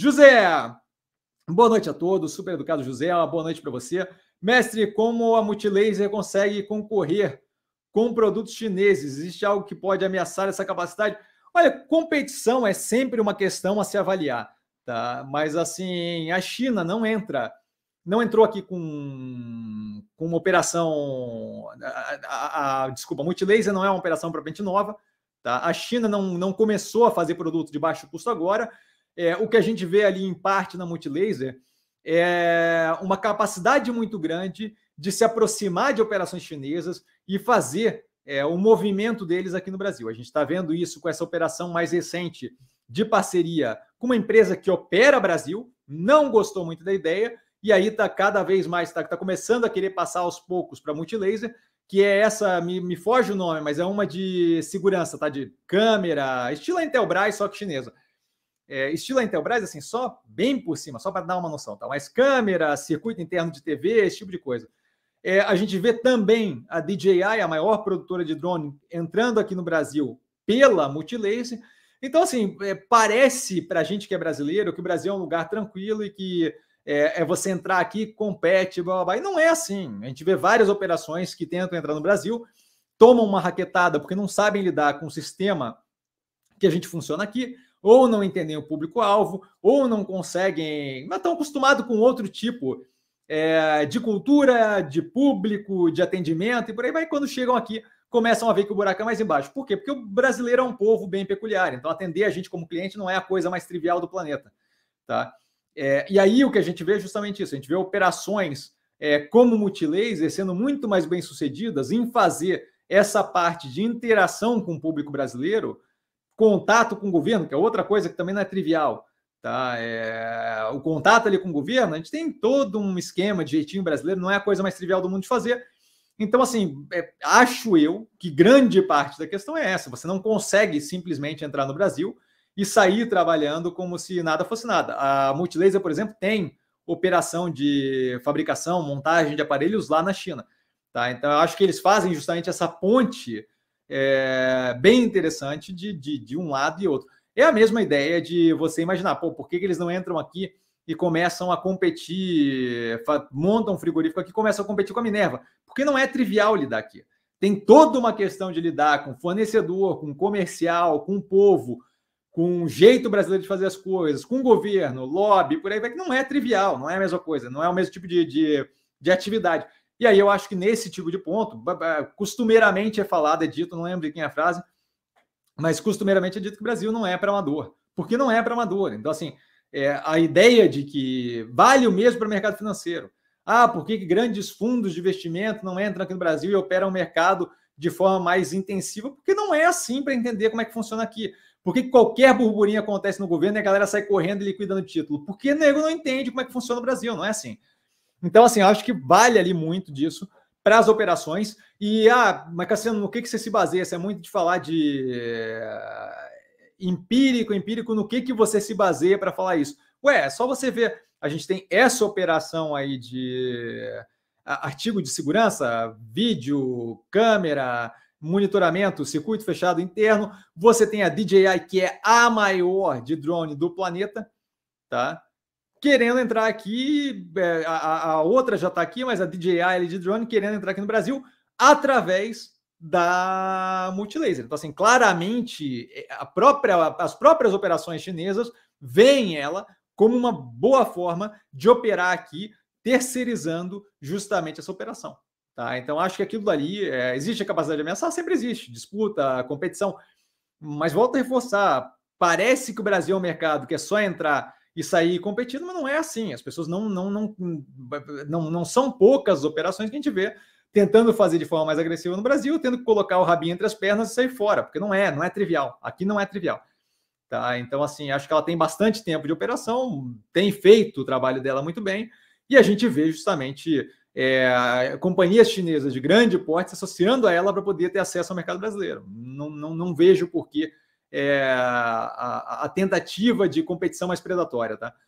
José! Boa noite a todos, super educado José, uma boa noite para você. Mestre, como a Multilaser consegue concorrer com produtos chineses? Existe algo que pode ameaçar essa capacidade? Olha, competição é sempre uma questão a se avaliar, tá? Mas assim, a China não entra, não entrou aqui com, com uma operação, a, a, a, desculpa, a Multilaser não é uma operação propriamente nova, tá? A China não, não começou a fazer produto de baixo custo agora, é, o que a gente vê ali em parte na Multilaser é uma capacidade muito grande de se aproximar de operações chinesas e fazer é, o movimento deles aqui no Brasil. A gente está vendo isso com essa operação mais recente de parceria com uma empresa que opera Brasil, não gostou muito da ideia, e aí está cada vez mais, está tá começando a querer passar aos poucos para multilaser, que é essa, me, me foge o nome, mas é uma de segurança, tá? De câmera, estilo Intelbras, só que chinesa. É, estilo Intelbras, assim, só bem por cima, só para dar uma noção, tá? Mas câmera, circuito interno de TV, esse tipo de coisa. É, a gente vê também a DJI, a maior produtora de drone, entrando aqui no Brasil pela Multilaser. Então, assim, é, parece para a gente que é brasileiro que o Brasil é um lugar tranquilo e que é, é, você entrar aqui, compete, blá, blá, blá. E não é assim. A gente vê várias operações que tentam entrar no Brasil, tomam uma raquetada porque não sabem lidar com o sistema que a gente funciona aqui ou não entendem o público-alvo, ou não conseguem, mas estão acostumados com outro tipo é, de cultura, de público, de atendimento, e por aí vai. Quando chegam aqui, começam a ver que o buraco é mais embaixo. Por quê? Porque o brasileiro é um povo bem peculiar, então atender a gente como cliente não é a coisa mais trivial do planeta. Tá? É, e aí o que a gente vê é justamente isso: a gente vê operações é, como multilaser sendo muito mais bem sucedidas em fazer essa parte de interação com o público brasileiro contato com o governo, que é outra coisa que também não é trivial. Tá? É, o contato ali com o governo, a gente tem todo um esquema de jeitinho brasileiro, não é a coisa mais trivial do mundo de fazer. Então, assim, é, acho eu que grande parte da questão é essa: você não consegue simplesmente entrar no Brasil e sair trabalhando como se nada fosse nada. A Multilaser, por exemplo, tem operação de fabricação, montagem de aparelhos lá na China. Tá? Então, acho que eles fazem justamente essa ponte é, bem interessante de, de, de, um lado e outro. É a mesma ideia de você imaginar, pô, por que, que eles não entram aqui e começam a competir, montam um frigorífico aqui, começam a competir com a Minerva? Porque não é trivial lidar aqui. Tem toda uma questão de lidar com fornecedor, com comercial, com povo, com o jeito brasileiro de fazer as coisas, com governo, lobby, por aí vai, que não é trivial, não é a mesma coisa, não é o mesmo tipo de, de, de atividade. E aí eu acho que nesse tipo de ponto, costumeiramente é falado, é dito, não lembro de quem é a frase, mas costumeiramente é dito que o Brasil não é para amador, porque não é para amador. Então, assim, é, a ideia de que vale o mesmo para o mercado financeiro. Ah, por que grandes fundos de investimento não entram aqui no Brasil e operam o mercado de forma mais intensiva? Porque não é assim para entender como é que funciona aqui. Por que qualquer burburinho acontece no governo e a galera sai correndo e liquidando título? Porque o nego não entende como é que funciona o Brasil, não é assim. Então, assim, eu acho que vale ali muito disso para as operações. E, ah, mas Cassiano, no que, que você se baseia? Você é muito de falar de eh, empírico, empírico, no que, que você se baseia para falar isso? Ué, é só você ver. A gente tem essa operação aí de artigo de segurança, vídeo, câmera, monitoramento, circuito fechado interno. Você tem a DJI, que é a maior de drone do planeta, tá? querendo entrar aqui, é, a, a outra já está aqui, mas a DJI LG Drone querendo entrar aqui no Brasil através da Multilaser. Então, assim, claramente, é, a própria, as próprias operações chinesas veem ela como uma boa forma de operar aqui, terceirizando justamente essa operação. Tá? Então, acho que aquilo dali é, existe a capacidade de ameaçar, sempre existe, disputa, competição. Mas volto a reforçar: parece que o Brasil é um mercado que é só entrar e sair competindo, mas não é assim. As pessoas não, não, não, não, não são poucas operações que a gente vê tentando fazer de forma mais agressiva no Brasil, tendo que colocar o rabinho entre as pernas e sair fora, porque não é, não é trivial. Aqui não é trivial. Tá? Então, assim, acho que ela tem bastante tempo de operação, tem feito o trabalho dela muito bem, e a gente vê justamente é, companhias chinesas de grande porte se associando a ela para poder ter acesso ao mercado brasileiro. Não, não, não vejo por que é, a, a, tentativa de competição mais predatória, tá?